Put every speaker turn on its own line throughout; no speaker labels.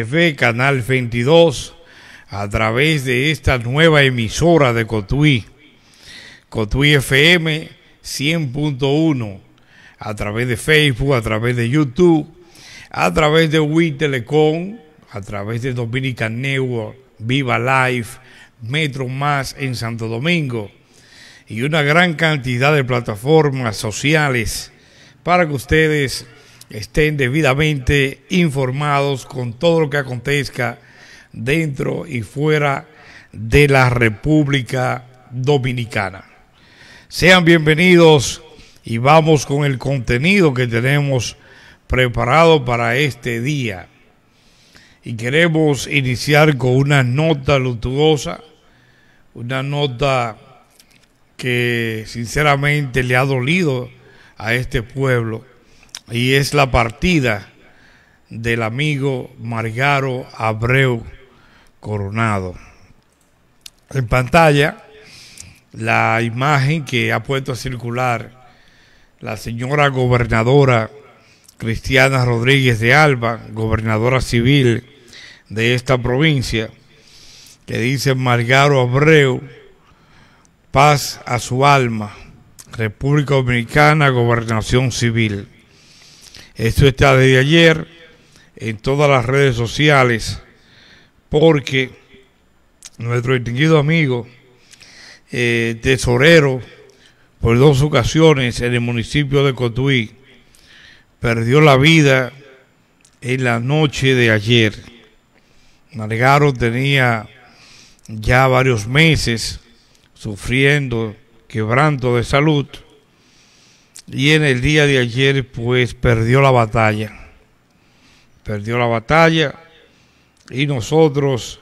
F Canal 22, a través de esta nueva emisora de Cotuí, Cotuí FM 100.1, a través de Facebook, a través de YouTube, a través de Telecom, a través de Dominican Network, Viva Life, Metro Más en Santo Domingo y una gran cantidad de plataformas sociales para que ustedes estén debidamente informados con todo lo que acontezca dentro y fuera de la República Dominicana. Sean bienvenidos y vamos con el contenido que tenemos preparado para este día. Y queremos iniciar con una nota luctuosa, una nota que sinceramente le ha dolido a este pueblo y es la partida del amigo Margaro Abreu Coronado. En pantalla, la imagen que ha puesto a circular la señora gobernadora Cristiana Rodríguez de Alba, gobernadora civil de esta provincia, que dice Margaro Abreu, paz a su alma, República Dominicana, gobernación civil. Esto está desde ayer en todas las redes sociales porque nuestro distinguido amigo, eh, tesorero, por dos ocasiones en el municipio de Cotuí, perdió la vida en la noche de ayer. Margaro tenía ya varios meses sufriendo quebranto de salud y en el día de ayer pues perdió la batalla. Perdió la batalla y nosotros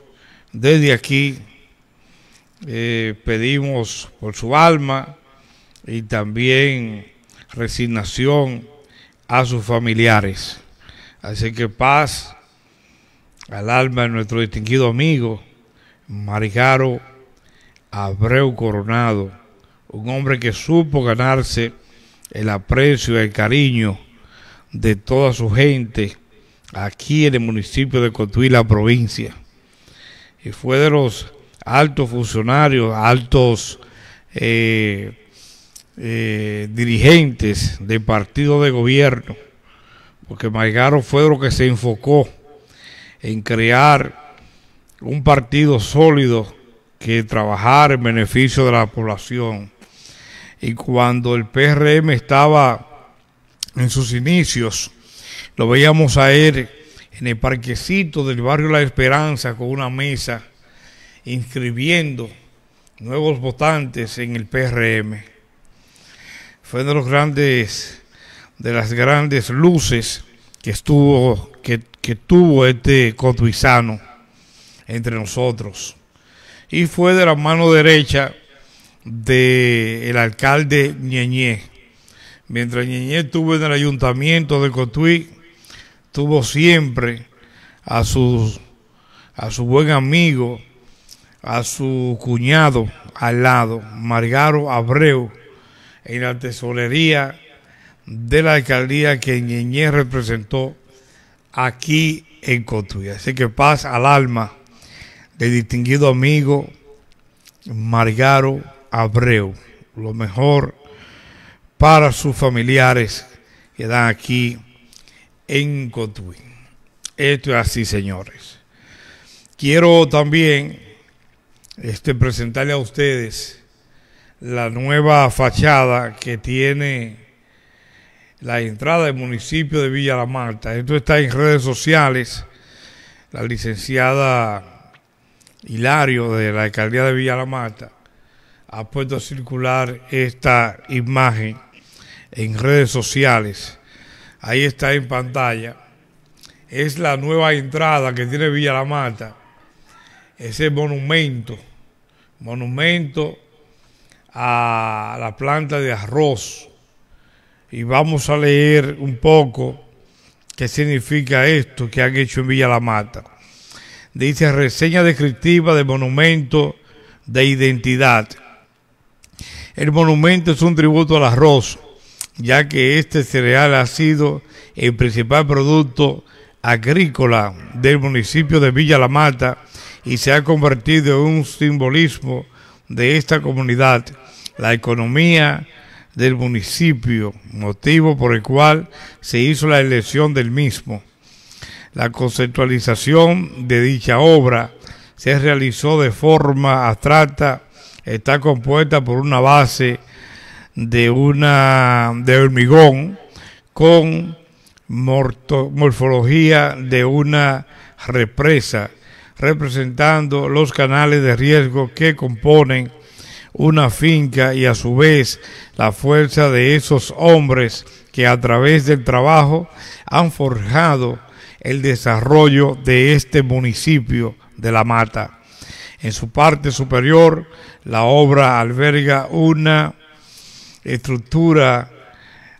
desde aquí eh, pedimos por su alma y también resignación a sus familiares. Así que paz al alma de nuestro distinguido amigo Maricaro Abreu Coronado, un hombre que supo ganarse el aprecio, el cariño de toda su gente aquí en el municipio de Cotuí, la provincia. Y fue de los altos funcionarios, altos eh, eh, dirigentes de partido de gobierno, porque Maigaro fue lo que se enfocó en crear un partido sólido que trabajara en beneficio de la población y cuando el PRM estaba en sus inicios, lo veíamos a él en el parquecito del barrio La Esperanza con una mesa inscribiendo nuevos votantes en el PRM. Fue de los grandes, de las grandes luces que estuvo, que tuvo este cotuizano entre nosotros. Y fue de la mano derecha del el alcalde Ñeñé. Mientras Ñeñé estuvo en el ayuntamiento de Cotuí, tuvo siempre a, a su buen amigo, a su cuñado al lado, Margaro Abreu, en la tesorería de la alcaldía que Ñeñé representó aquí en Cotuí. Así que paz al alma del distinguido amigo Margaro Abreu. Lo mejor para sus familiares que están aquí en Cotuí. Esto es así, señores. Quiero también este, presentarle a ustedes la nueva fachada que tiene la entrada del municipio de Villa La Marta. Esto está en redes sociales. La licenciada Hilario de la alcaldía de Villa La Marta ha puesto a circular esta imagen en redes sociales. Ahí está en pantalla. Es la nueva entrada que tiene Villa La Mata. Ese monumento, monumento a la planta de arroz. Y vamos a leer un poco qué significa esto que han hecho en Villa La Mata. Dice reseña descriptiva de monumento de identidad el monumento es un tributo al arroz, ya que este cereal ha sido el principal producto agrícola del municipio de Villa La Mata y se ha convertido en un simbolismo de esta comunidad, la economía del municipio, motivo por el cual se hizo la elección del mismo. La conceptualización de dicha obra se realizó de forma abstracta está compuesta por una base de una de hormigón con morfología de una represa representando los canales de riesgo que componen una finca y a su vez la fuerza de esos hombres que a través del trabajo han forjado el desarrollo de este municipio de La Mata. En su parte superior, la obra alberga una estructura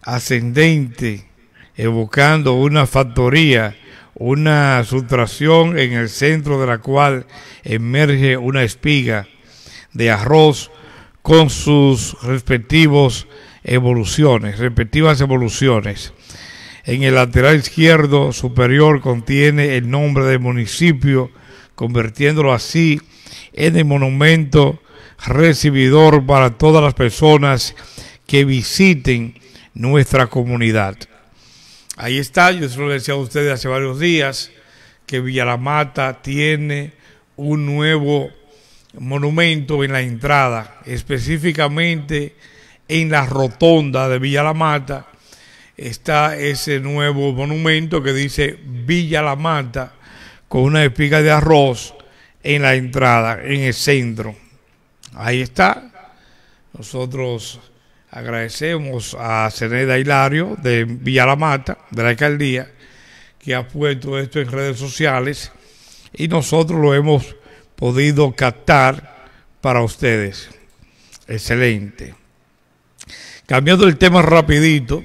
ascendente, evocando una factoría, una sustracción en el centro de la cual emerge una espiga de arroz con sus respectivos evoluciones, respectivas evoluciones. En el lateral izquierdo superior contiene el nombre del municipio, convirtiéndolo así es el monumento recibidor para todas las personas que visiten nuestra comunidad. Ahí está, yo se lo decía a ustedes hace varios días, que Villalamata tiene un nuevo monumento en la entrada, específicamente en la rotonda de Mata. está ese nuevo monumento que dice Villa La Mata con una espiga de arroz en la entrada, en el centro. Ahí está. Nosotros agradecemos a Ceneda Hilario de Villalamata, de la alcaldía, que ha puesto esto en redes sociales y nosotros lo hemos podido captar para ustedes. Excelente. Cambiando el tema rapidito,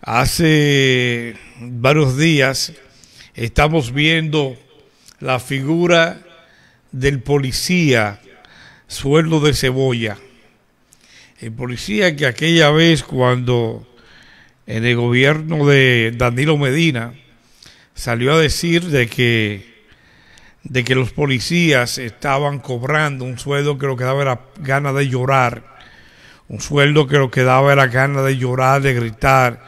hace varios días estamos viendo la figura del policía Sueldo de Cebolla. El policía que aquella vez cuando en el gobierno de Danilo Medina salió a decir de que de que los policías estaban cobrando un sueldo que lo que daba era ganas de llorar, un sueldo que lo que daba era gana de llorar, de gritar,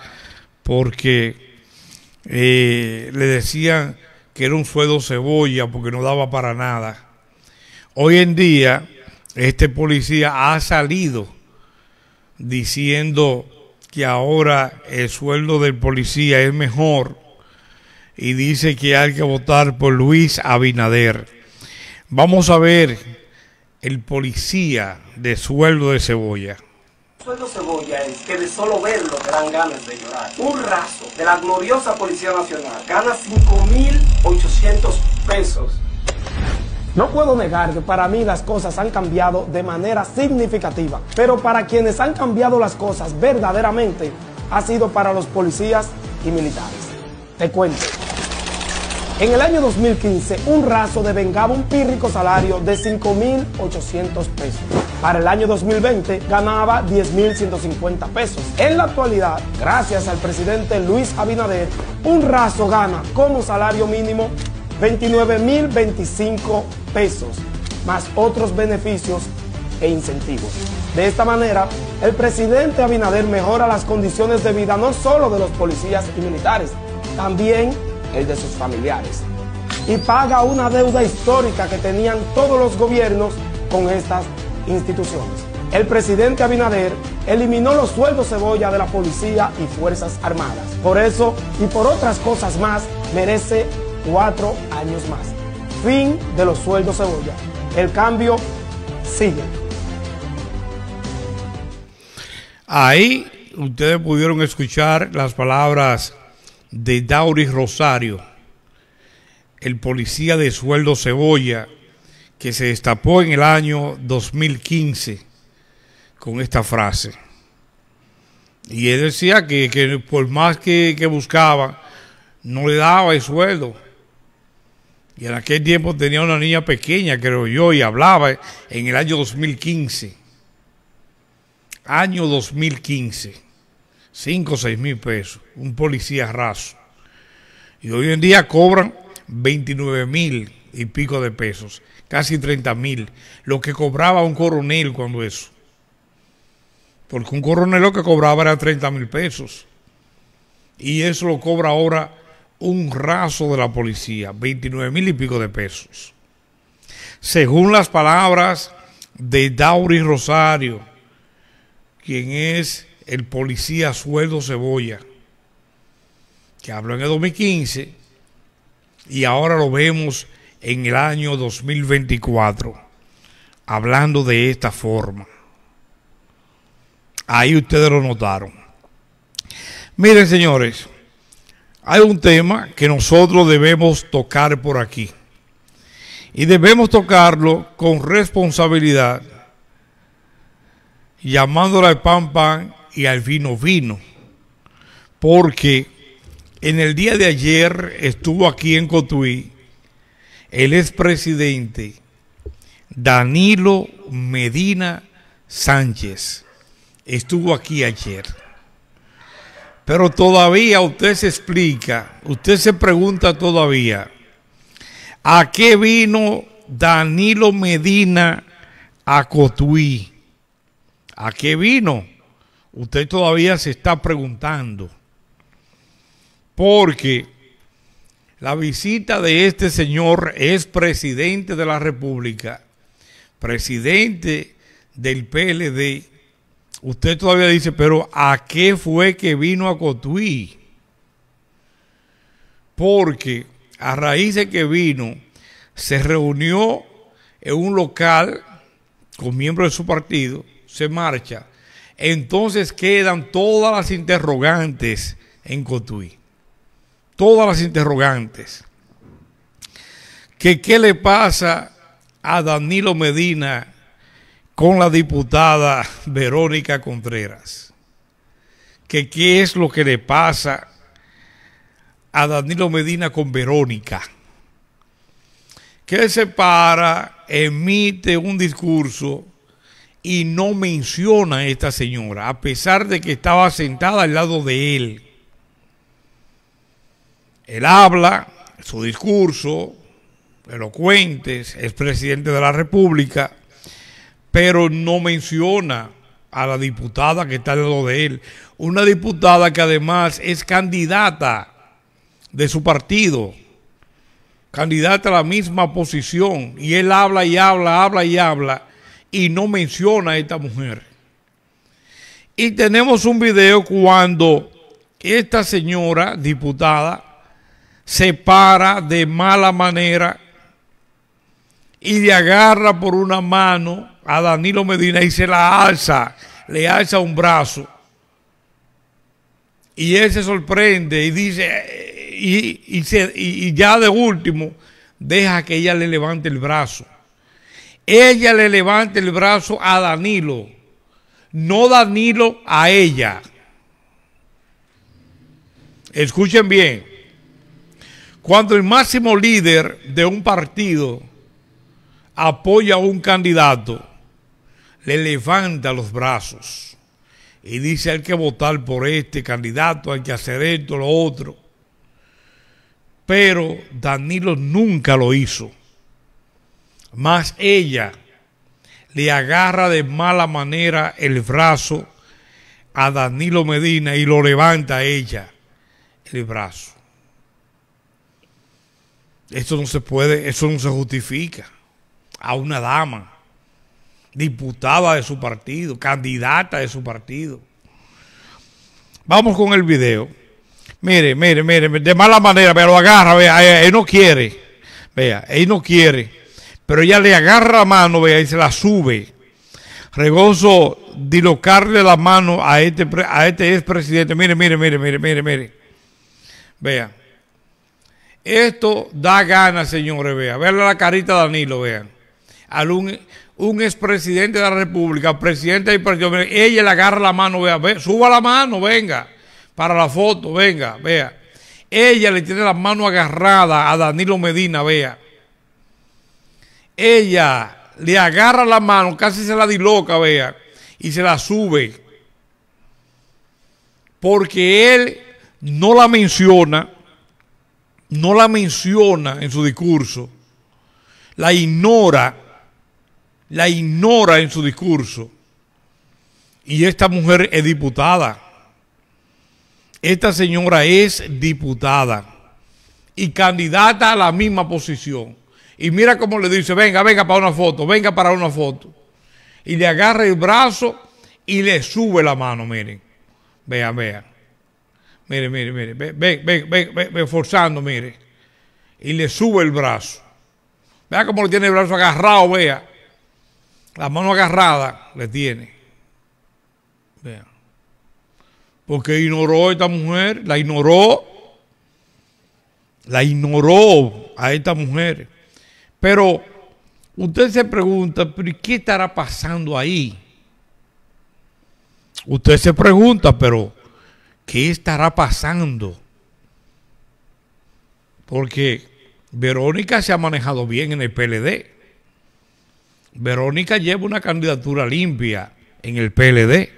porque eh, le decían que era un sueldo cebolla porque no daba para nada. Hoy en día, este policía ha salido diciendo que ahora el sueldo del policía es mejor y dice que hay que votar por Luis Abinader. Vamos a ver el policía de sueldo de cebolla.
Sueldo cebolla es que de solo verlo te dan ganas de llorar. Un raso de la gloriosa Policía Nacional gana 5.800 pesos no puedo negar que para mí las cosas han cambiado de manera significativa, pero para quienes han cambiado las cosas verdaderamente ha sido para los policías y militares. Te cuento. En el año 2015, un raso devengaba un pírrico salario de 5.800 pesos. Para el año 2020 ganaba 10.150 pesos. En la actualidad, gracias al presidente Luis Abinader, un raso gana como salario mínimo 29.025 pesos, más otros beneficios e incentivos. De esta manera, el presidente Abinader mejora las condiciones de vida no solo de los policías y militares, también el de sus familiares. Y paga una deuda histórica que tenían todos los gobiernos con estas instituciones. El presidente Abinader eliminó los sueldos cebolla de la policía y Fuerzas Armadas. Por eso y por otras cosas más, merece cuatro años más. Fin de los sueldos cebolla. El cambio sigue.
Ahí ustedes pudieron escuchar las palabras de Dauris Rosario, el policía de sueldo cebolla que se destapó en el año 2015 con esta frase. Y él decía que, por más que buscaba, no le daba el sueldo y en aquel tiempo tenía una niña pequeña, creo yo, y hablaba en el año 2015. Año 2015. 5 o 6 mil pesos. Un policía raso. Y hoy en día cobran 29 mil y pico de pesos. Casi 30 mil. Lo que cobraba un coronel cuando eso. Porque un coronel lo que cobraba era 30 mil pesos. Y eso lo cobra ahora un raso de la policía, 29 mil y pico de pesos. Según las palabras de Dauri Rosario, quien es el policía sueldo cebolla, que habló en el 2015 y ahora lo vemos en el año 2024, hablando de esta forma. Ahí ustedes lo notaron. Miren, señores, hay un tema que nosotros debemos tocar por aquí. Y debemos tocarlo con responsabilidad, llamándole al pan pan y al vino vino. Porque en el día de ayer estuvo aquí en Cotuí el expresidente Danilo Medina Sánchez. Estuvo aquí ayer. Pero todavía usted se explica, usted se pregunta todavía, ¿a qué vino Danilo Medina a Cotuí? ¿A qué vino? Usted todavía se está preguntando. Porque la visita de este señor es presidente de la República, presidente del PLD Usted todavía dice, pero ¿a qué fue que vino a Cotuí? Porque a raíz de que vino, se reunió en un local con miembros de su partido, se marcha. Entonces quedan todas las interrogantes en Cotuí. Todas las interrogantes. qué le pasa a Danilo Medina con la diputada Verónica Contreras, que qué es lo que le pasa a Danilo Medina con Verónica, que se para, emite un discurso y no menciona a esta señora, a pesar de que estaba sentada al lado de él. Él habla, su discurso, elocuente, es presidente de la República, pero no menciona a la diputada que está al lado de él. Una diputada que además es candidata de su partido, candidata a la misma posición, y él habla y habla, habla y habla, y no menciona a esta mujer. Y tenemos un video cuando esta señora diputada se para de mala manera y le agarra por una mano a Danilo Medina y se la alza, le alza un brazo. Y él se sorprende y dice, y, ya de último, deja que ella le levante el brazo. Ella le levante el brazo a Danilo, no Danilo a ella. Escuchen bien, cuando el máximo líder de un partido apoya a un candidato, le levanta los brazos y dice hay que votar por este candidato, hay que hacer esto, lo otro. Pero Danilo nunca lo hizo. Más ella le agarra de mala manera el brazo a Danilo Medina y lo levanta ella el brazo. Esto no se puede, eso no se justifica a una dama diputada de su partido, candidata de su partido. Vamos con el video. Mire, mire, mire, de mala manera, pero agarra, vea, eh, él no quiere, vea, él no quiere, pero ella le agarra la mano, vea, y se la sube. Regoso dilocarle la mano a este, a este expresidente. Mire, mire, mire, mire, mire, mire. Vea. Esto da ganas, señores, vea. Vean la carita de Danilo, vean. Al un expresidente de la República, presidente del partido, ella le agarra la mano, vea, suba la mano, venga, para la foto, venga, vea. Ella le tiene la mano agarrada a Danilo Medina, vea. Ella le agarra la mano, casi se la diloca, vea, y se la sube. Porque él no la menciona, no la menciona en su discurso, la ignora la ignora en su discurso. Y esta mujer es diputada. Esta señora es diputada y candidata a la misma posición. Y mira cómo le dice, venga, venga para una foto, venga para una foto. Y le agarra el brazo y le sube la mano, miren. vea vean. Mire, mire, mire, ven, ven, ven, ven, forzando, mire. Y le sube el brazo. Vea cómo le tiene el brazo agarrado, vea. La mano agarrada le tiene. Porque ignoró a esta mujer, la ignoró. La ignoró a esta mujer. Pero usted se pregunta, ¿pero qué estará pasando ahí? Usted se pregunta, pero ¿qué estará pasando? Porque Verónica se ha manejado bien en el PLD. Verónica lleva una candidatura limpia en el PLD.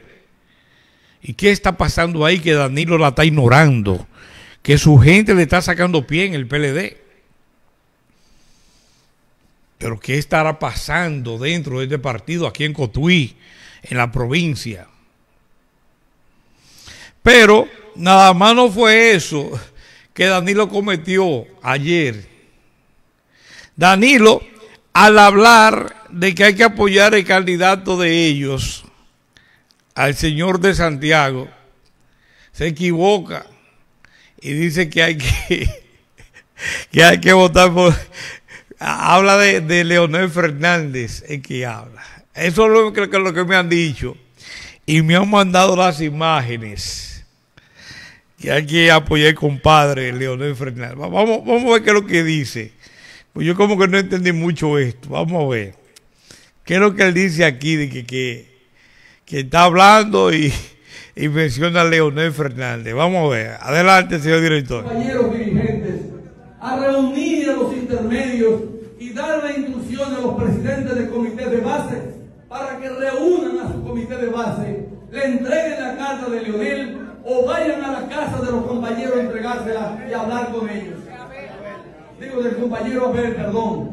¿Y qué está pasando ahí que Danilo la está ignorando? Que su gente le está sacando pie en el PLD. Pero ¿qué estará pasando dentro de este partido aquí en Cotuí, en la provincia? Pero nada más no fue eso que Danilo cometió ayer. Danilo, al hablar de que hay que apoyar el candidato de ellos al señor de Santiago, se equivoca y dice que hay que, que, hay que votar por... Habla de, de Leonel Fernández, es que habla. Eso es lo que, lo que me han dicho. Y me han mandado las imágenes. Que hay que apoyar compadre Leonel Fernández. Vamos, vamos a ver qué es lo que dice. Pues yo como que no entendí mucho esto. Vamos a ver. ¿Qué que él dice aquí? De que, que, está hablando y, menciona a Leonel Fernández. Vamos a ver. Adelante, señor director.
Compañeros dirigentes, a reunir a los intermedios y dar la instrucción a los presidentes del comité de base para que reúnan a su comité de base, le entreguen la carta de Leonel o vayan a la casa de los compañeros a entregársela y hablar con ellos. Digo, del compañero Abel, perdón.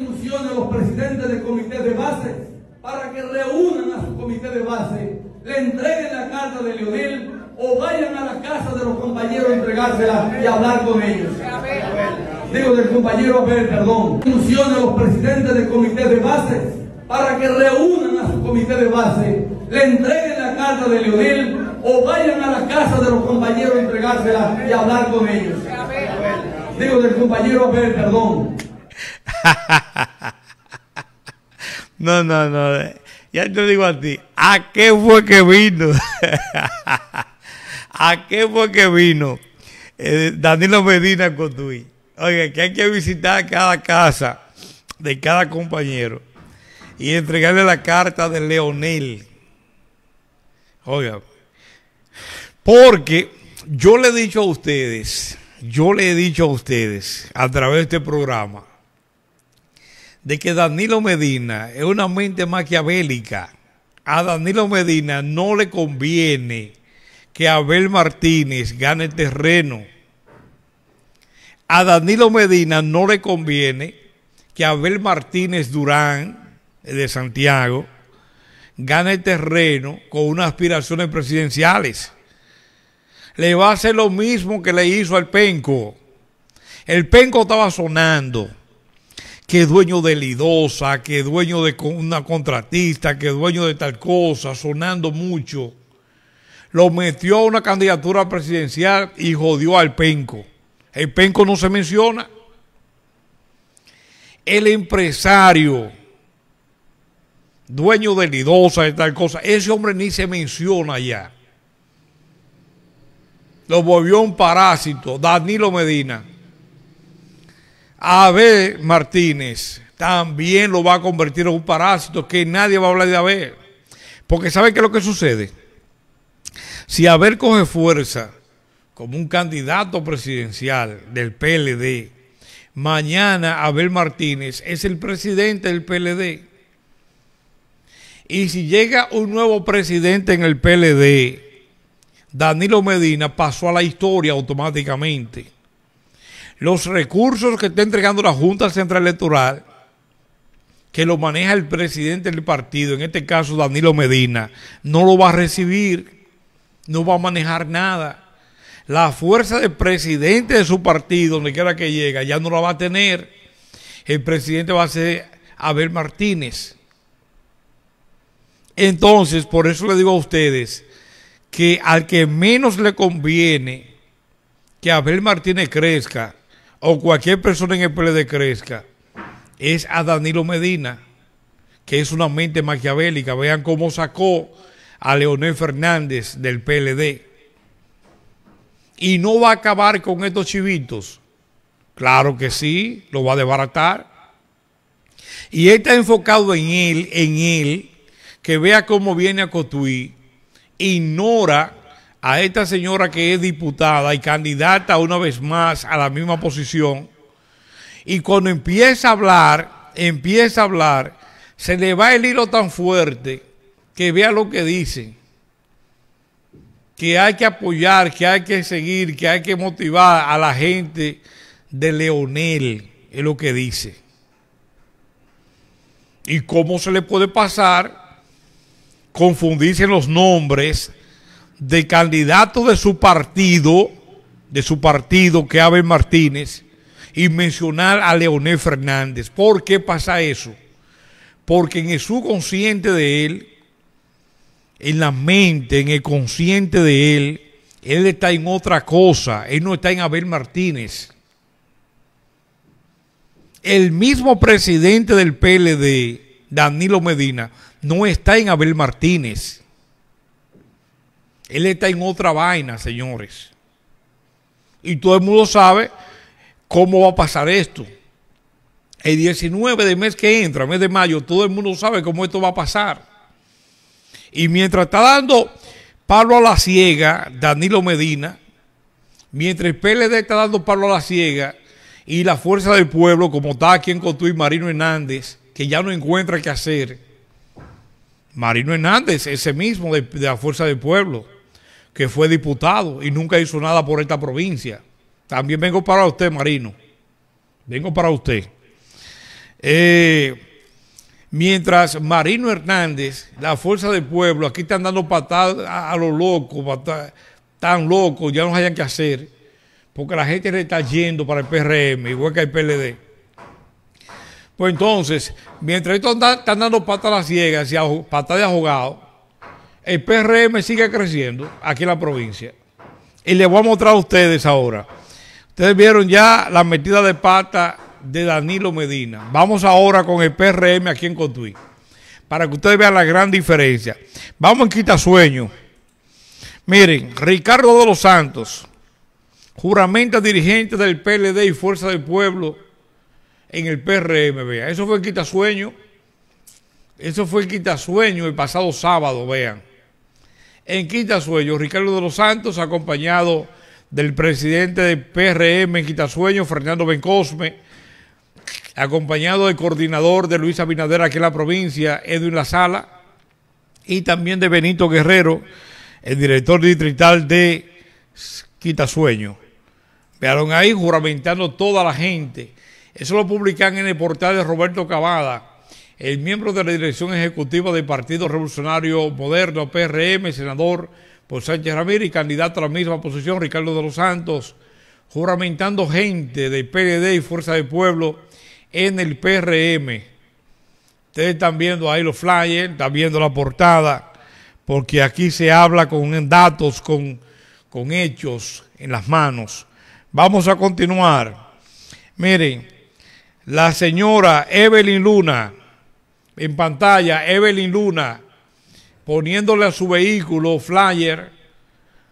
Instrucciones a los presidentes del comité de base para que reúnan a su comité de base, le entreguen la carta de Leonel o vayan a la casa de los compañeros a entregársela y hablar con ellos. Digo del compañero Abel, perdón. Instrucciones a los presidentes del comité de base para que reúnan a su comité de base, le entreguen la carta de Leonel o vayan a la casa de los compañeros a entregársela y hablar con ellos. Digo del compañero Abel, perdón.
No, no, no. Ya te digo a ti, ¿a qué fue que vino? ¿A qué fue que vino eh, Danilo Medina Cotuí? Oiga, que hay que visitar cada casa de cada compañero y entregarle la carta de Leonel. Oiga, porque yo le he dicho a ustedes, yo le he dicho a ustedes a través de este programa, de que Danilo Medina es una mente maquiavélica. A Danilo Medina no le conviene que Abel Martínez gane terreno. A Danilo Medina no le conviene que Abel Martínez Durán, de Santiago, gane terreno con unas aspiraciones presidenciales. Le va a hacer lo mismo que le hizo al Penco. El Penco estaba sonando que dueño de Lidosa, que dueño de una contratista, que dueño de tal cosa, sonando mucho. Lo metió a una candidatura presidencial y jodió al penco. El penco no se menciona. El empresario, dueño de Lidosa, de tal cosa, ese hombre ni se menciona ya. Lo volvió un parásito, Danilo Medina. Abel Martínez también lo va a convertir en un parásito que nadie va a hablar de Abel... Porque ¿sabe qué es lo que sucede? Si Abel coge fuerza como un candidato presidencial del PLD, mañana Abel Martínez es el presidente del PLD. Y si llega un nuevo presidente en el PLD, Danilo Medina pasó a la historia automáticamente los recursos que está entregando la Junta Central Electoral, que lo maneja el presidente del partido, en este caso Danilo Medina, no lo va a recibir, no va a manejar nada. La fuerza del presidente de su partido, donde quiera que llegue, ya no la va a tener. El presidente va a ser Abel Martínez. Entonces, por eso le digo a ustedes que al que menos le conviene que Abel Martínez crezca, o cualquier persona en el PLD crezca es a Danilo Medina, que es una mente maquiavélica. Vean cómo sacó a Leonel Fernández del PLD. Y no va a acabar con estos chivitos. Claro que sí, lo va a desbaratar. Y él está enfocado en él, en él, que vea cómo viene a Cotuí, ignora a esta señora que es diputada y candidata una vez más a la misma posición, y cuando empieza a hablar, empieza a hablar, se le va el hilo tan fuerte que vea lo que dice, que hay que apoyar, que hay que seguir, que hay que motivar a la gente de Leonel, es lo que dice. ¿Y cómo se le puede pasar confundirse en los nombres? De candidato de su partido, de su partido, que Abel Martínez, y mencionar a Leonel Fernández. ¿Por qué pasa eso? Porque en el subconsciente de él, en la mente, en el consciente de él, él está en otra cosa, él no está en Abel Martínez. El mismo presidente del PLD, Danilo Medina, no está en Abel Martínez. Él está en otra vaina, señores. Y todo el mundo sabe cómo va a pasar esto. El 19 de mes que entra, mes de mayo, todo el mundo sabe cómo esto va a pasar. Y mientras está dando Pablo a la ciega, Danilo Medina, mientras el PLD está dando Pablo a la ciega y la fuerza del pueblo, como está aquí en Cotuí Marino Hernández, que ya no encuentra qué hacer. Marino Hernández, ese mismo de la fuerza del pueblo que fue diputado y nunca hizo nada por esta provincia. También vengo para usted, Marino. Vengo para usted. Eh, mientras Marino Hernández, la fuerza del pueblo, aquí están dando patadas a, los locos, tan locos, ya no hayan que hacer, porque la gente le está yendo para el PRM, igual que el PLD. Pues entonces, mientras esto están, dando patadas a las ciegas y de ahogado, el PRM sigue creciendo aquí en la provincia. Y les voy a mostrar a ustedes ahora. Ustedes vieron ya la metida de pata de Danilo Medina. Vamos ahora con el PRM aquí en Cotuí. Para que ustedes vean la gran diferencia. Vamos en Quitasueño. Miren, Ricardo de los Santos, juramenta dirigente del PLD y Fuerza del Pueblo en el PRM, vean. Eso fue en Quitasueño. Eso fue en Quitasueño el pasado sábado, vean en Quitasueño, Ricardo de los Santos, acompañado del presidente del PRM en Quitasueño, Fernando Bencosme, acompañado del coordinador de Luis Abinader aquí en la provincia, Edwin La Sala, y también de Benito Guerrero, el director distrital de Quitasueño. Vearon ahí juramentando toda la gente. Eso lo publican en el portal de Roberto Cavada el miembro de la dirección ejecutiva del Partido Revolucionario Moderno, PRM, senador por Sánchez Ramírez y candidato a la misma posición, Ricardo de los Santos, juramentando gente del PLD y Fuerza del Pueblo en el PRM. Ustedes están viendo ahí los flyers, están viendo la portada, porque aquí se habla con datos, con hechos en las manos. Vamos a continuar. Miren, la señora Evelyn Luna, en pantalla Evelyn Luna poniéndole a su vehículo flyer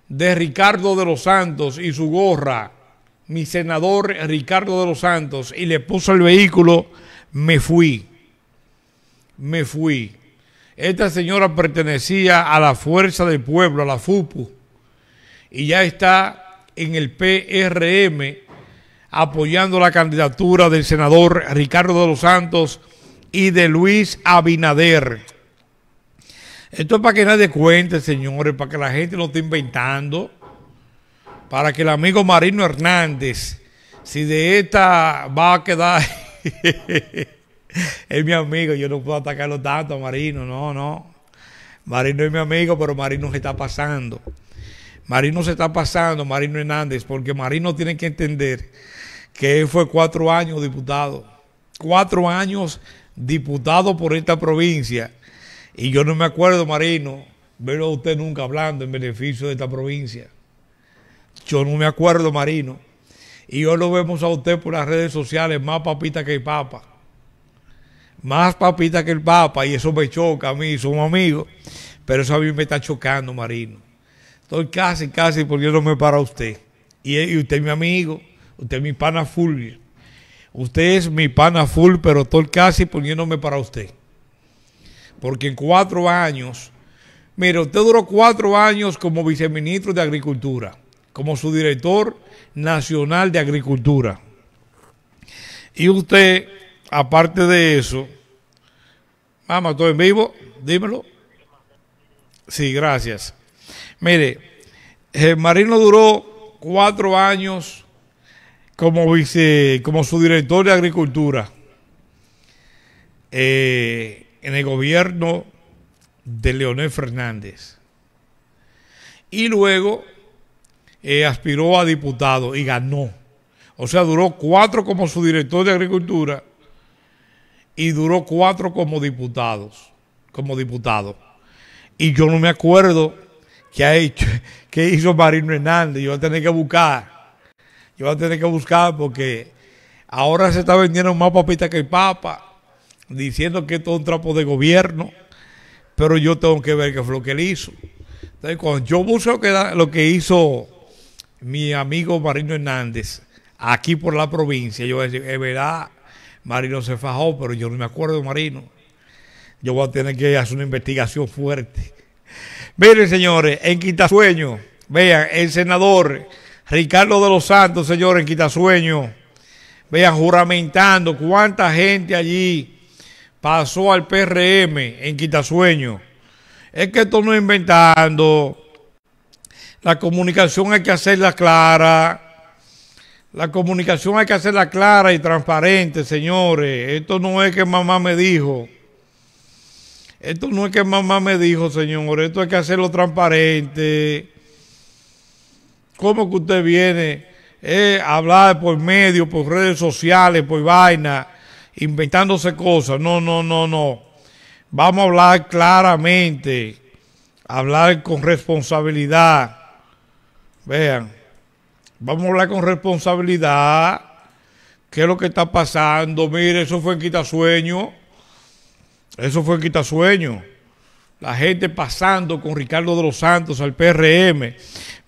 de Ricardo de los Santos y su gorra, mi senador Ricardo de los Santos, y le puso el vehículo, me fui, me fui. Esta señora pertenecía a la Fuerza del Pueblo, a la FUPU, y ya está en el PRM apoyando la candidatura del senador Ricardo de los Santos y de Luis Abinader. Esto es para que nadie cuente, señores, para que la gente lo esté inventando, para que el amigo Marino Hernández, si de esta va a quedar, es mi amigo, yo no puedo atacarlo tanto a Marino, no, no. Marino es mi amigo, pero Marino se está pasando. Marino se está pasando, Marino Hernández, porque Marino tiene que entender que él fue cuatro años diputado, cuatro años diputado por esta provincia, y yo no me acuerdo, Marino, verlo a usted nunca hablando en beneficio de esta provincia. Yo no me acuerdo, Marino. Y hoy lo vemos a usted por las redes sociales, más papita que el papa. Más papita que el papa, y eso me choca a mí, somos amigos, pero eso a mí me está chocando, Marino. Estoy casi, casi, porque yo no me para usted. Y, usted es mi amigo, usted es mi pana fulvio Usted es mi pana full, pero estoy casi poniéndome para usted. Porque en cuatro años, mire, usted duró cuatro años como viceministro de Agricultura, como su director nacional de Agricultura. Y usted, aparte de eso, mamá, estoy en vivo, dímelo. Sí, gracias. Mire, Marino duró cuatro años como vice, como subdirector de Agricultura eh, en el gobierno de Leonel Fernández. Y luego eh, aspiró a diputado y ganó. O sea, duró cuatro como su director de Agricultura y duró cuatro como diputados, como diputado. Y yo no me acuerdo qué ha hecho, qué hizo Marino Hernández. Yo voy a tener que buscar yo voy a tener que buscar porque ahora se está vendiendo más papita que el papa, diciendo que esto es un trapo de gobierno, pero yo tengo que ver qué fue lo que él hizo. Entonces, cuando yo busco lo que hizo mi amigo Marino Hernández aquí por la provincia, yo voy a decir, es verdad, Marino se fajó, pero yo no me acuerdo Marino. Yo voy a tener que hacer una investigación fuerte. Miren, señores, en Quintasueño vean, el senador Ricardo de los Santos, señores, en Quitasueño. Vean, juramentando cuánta gente allí pasó al PRM en Quitasueño. Es que esto no es inventando. La comunicación hay que hacerla clara. La comunicación hay que hacerla clara y transparente, señores. Esto no es que mamá me dijo. Esto no es que mamá me dijo, señores. Esto hay que hacerlo transparente. ¿Cómo que usted viene eh, a hablar por medio, por redes sociales, por vaina, inventándose cosas? No, no, no, no. Vamos a hablar claramente, hablar con responsabilidad. Vean, vamos a hablar con responsabilidad. ¿Qué es lo que está pasando? Mire, eso fue en Quitasueño. Eso fue en Quitasueño. La gente pasando con Ricardo de los Santos al PRM.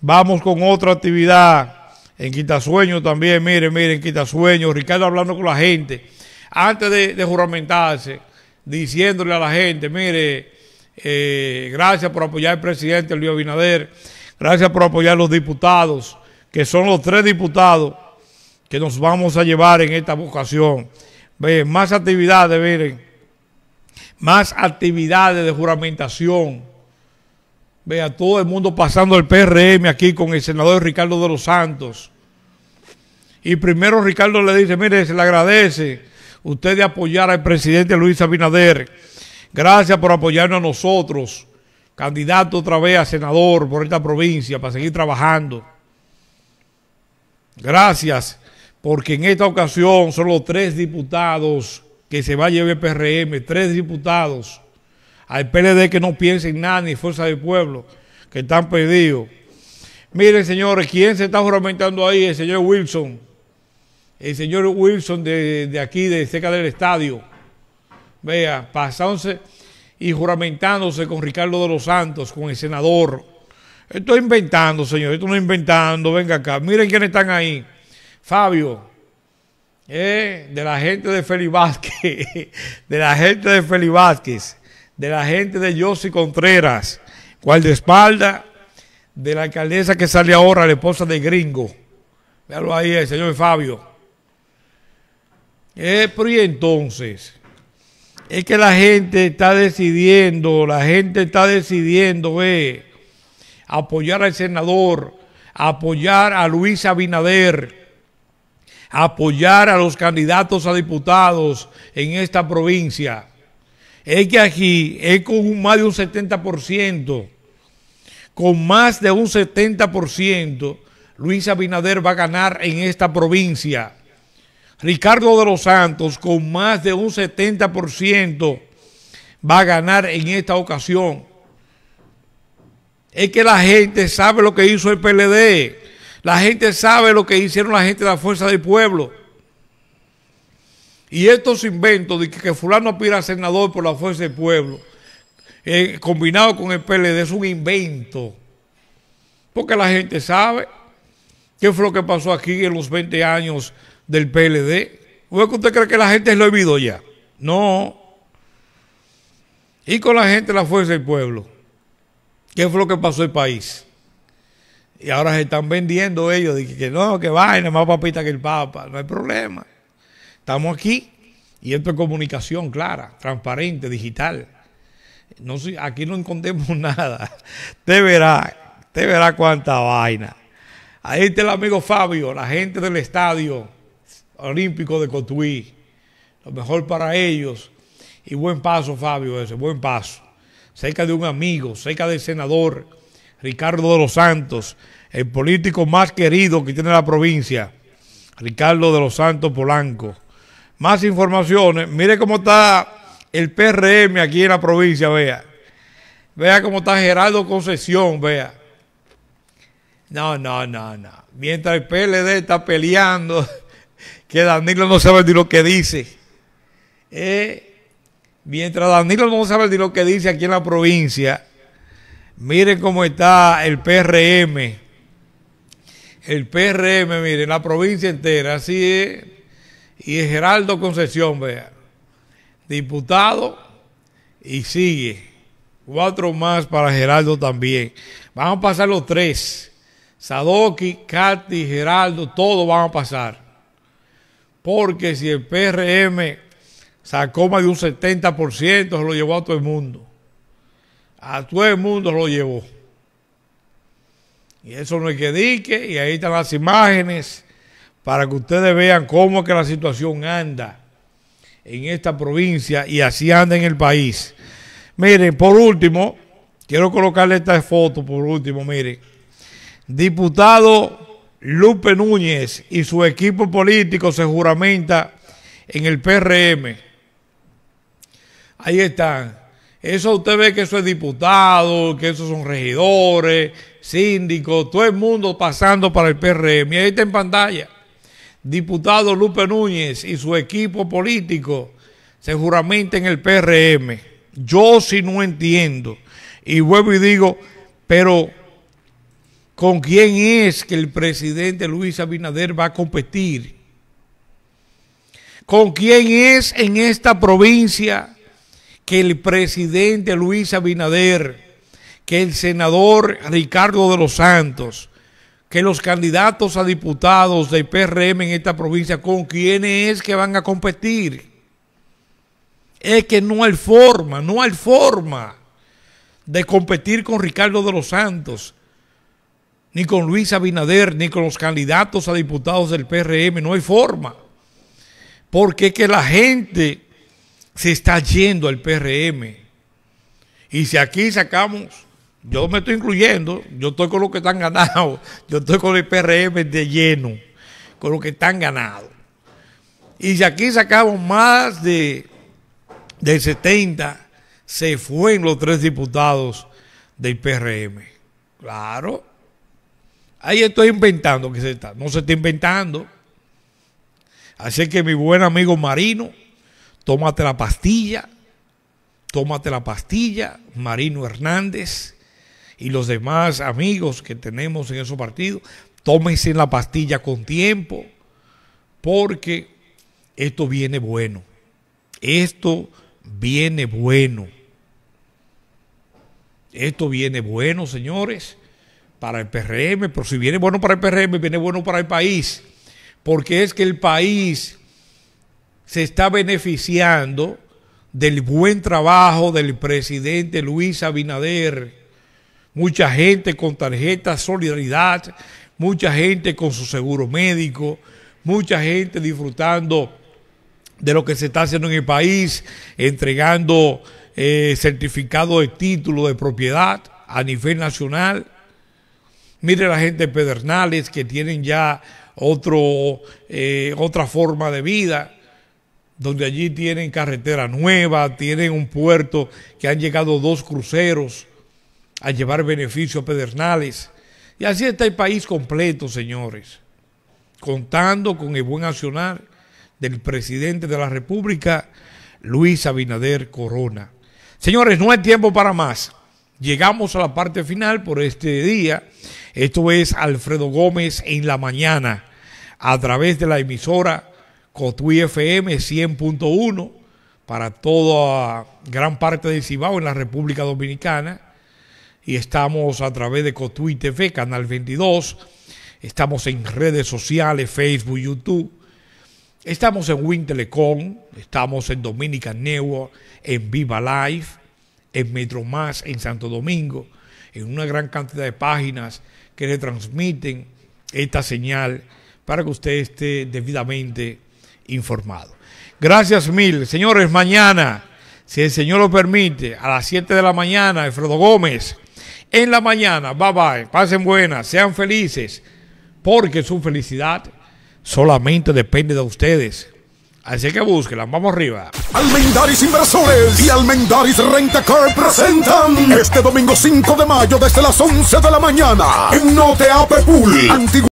Vamos con otra actividad en Quitasueño también. Miren, miren, Quitasueño, Ricardo hablando con la gente. Antes de, juramentarse, diciéndole a la gente, mire, eh, gracias por apoyar al presidente Luis Abinader. Gracias por apoyar a los diputados, que son los tres diputados que nos vamos a llevar en esta vocación. más actividades, miren. Más actividades de juramentación Vea todo el mundo pasando el PRM aquí con el senador Ricardo de los Santos. Y primero Ricardo le dice, mire, se le agradece usted de apoyar al presidente Luis Abinader. Gracias por apoyarnos a nosotros, candidato otra vez a senador por esta provincia, para seguir trabajando. Gracias, porque en esta ocasión son los tres diputados que se va a llevar PRM, tres diputados al PLD que no piensen en nada, ni fuerza del pueblo, que están perdidos. Miren, señores, ¿quién se está juramentando ahí? El señor Wilson. El señor Wilson de, aquí, de cerca del estadio. Vea, pasándose y juramentándose con Ricardo de los Santos, con el senador. Esto es inventando, señor, esto no inventando, venga acá. Miren quiénes están ahí. Fabio, eh, de la gente de Feli Vázquez, de la gente de Feli Vázquez de la gente de Josy Contreras, cual de espalda de la alcaldesa que sale ahora, la esposa de Gringo. Véalo ahí, el señor Fabio. Eh, pero y entonces, es que la gente está decidiendo, la gente está decidiendo eh, apoyar al senador, apoyar a Luis Abinader, apoyar a los candidatos a diputados en esta provincia es que aquí es con más de un 70%, con más de un 70%, Luis Abinader va a ganar en esta provincia. Ricardo de los Santos, con más de un 70%, va a ganar en esta ocasión. Es que la gente sabe lo que hizo el PLD. La gente sabe lo que hicieron la gente de la Fuerza del Pueblo. Y estos inventos de que, fulano pira senador por la fuerza del pueblo, eh, combinado con el PLD, es un invento. Porque la gente sabe qué fue lo que pasó aquí en los 20 años del PLD. usted cree que la gente lo ha vivido ya? No. Y con la gente la fuerza del pueblo. ¿Qué fue lo que pasó el país? Y ahora se están vendiendo ellos, de que, que no, que vaina, más papita que el papa, no hay problema. Estamos aquí y esto es comunicación clara, transparente, digital. No, aquí no encontremos nada. Te verá, te verá cuánta vaina. Ahí está el amigo Fabio, la gente del estadio olímpico de Cotuí. Lo mejor para ellos. Y buen paso, Fabio, ese, buen paso. Cerca de un amigo, cerca del senador Ricardo de los Santos, el político más querido que tiene la provincia, Ricardo de los Santos Polanco. Más informaciones. Mire cómo está el PRM aquí en la provincia, vea. Vea cómo está Gerardo Concesión, vea. No, no, no, no. Mientras el PLD está peleando, que Danilo no sabe ni lo que dice. Eh, mientras Danilo no sabe ni lo que dice aquí en la provincia, miren cómo está el PRM. El PRM, en la provincia entera, así es y Geraldo Concepción, vea, diputado y sigue. Cuatro más para Geraldo también. Van a pasar los tres. Sadoki, Katy, Geraldo, todos van a pasar. Porque si el PRM sacó más de un 70%, se lo llevó a todo el mundo. A todo el mundo lo llevó. Y eso no es que dique, y ahí están las imágenes para que ustedes vean cómo es que la situación anda en esta provincia y así anda en el país. Miren, por último, quiero colocarle esta foto, por último, miren. Diputado Lupe Núñez y su equipo político se juramenta en el PRM. Ahí están. Eso usted ve que eso es diputado, que esos son regidores, síndicos, todo el mundo pasando para el PRM. Y ahí está en pantalla diputado Lupe Núñez y su equipo político se en el PRM. Yo sí no entiendo. Y vuelvo y digo, pero ¿con quién es que el presidente Luis Abinader va a competir? ¿Con quién es en esta provincia que el presidente Luis Abinader, que el senador Ricardo de los Santos, que los candidatos a diputados del PRM en esta provincia, ¿con quiénes es que van a competir? Es que no hay forma, no hay forma de competir con Ricardo de los Santos, ni con Luis Abinader, ni con los candidatos a diputados del PRM, no hay forma. Porque que la gente se está yendo al PRM. Y si aquí sacamos yo me estoy incluyendo, yo estoy con los que están ganados, yo estoy con el PRM de lleno, con los que están ganados. Y si aquí sacamos más de, de 70, se fueron los tres diputados del PRM. Claro. Ahí estoy inventando que se está. No se está inventando. Así que mi buen amigo Marino, tómate la pastilla. Tómate la pastilla, Marino Hernández y los demás amigos que tenemos en esos partidos, tómense la pastilla con tiempo, porque esto viene bueno. Esto viene bueno. Esto viene bueno, señores, para el PRM, pero si viene bueno para el PRM, viene bueno para el país, porque es que el país se está beneficiando del buen trabajo del presidente Luis Abinader mucha gente con tarjeta solidaridad, mucha gente con su seguro médico, mucha gente disfrutando de lo que se está haciendo en el país, entregando eh, certificado de título de propiedad a nivel nacional. Mire la gente de Pedernales que tienen ya otro, eh, otra forma de vida, donde allí tienen carretera nueva, tienen un puerto que han llegado dos cruceros a llevar beneficios Pedernales. Y así está el país completo, señores, contando con el buen accionar del presidente de la República, Luis Abinader Corona. Señores, no hay tiempo para más. Llegamos a la parte final por este día. Esto es Alfredo Gómez en la mañana a través de la emisora Cotuí FM 100.1 para toda gran parte de Cibao en la República Dominicana y estamos a través de Cotuí TV, Canal 22. Estamos en redes sociales, Facebook, YouTube. Estamos en WinTelecom, estamos en Dominican Network, en Viva Life, en Metro Más, en Santo Domingo, en una gran cantidad de páginas que le transmiten esta señal para que usted esté debidamente informado. Gracias mil. Señores, mañana, si el Señor lo permite, a las 7 de la mañana, Alfredo Gómez en la mañana. Bye bye. Pasen buenas, sean felices, porque su felicidad solamente depende de ustedes. Así que búsquela, vamos arriba.
Almendaris Inversores y Almendaris Rentacar presentan este domingo 5 de mayo desde las 11 de la mañana en Note ape Pool. Antiguo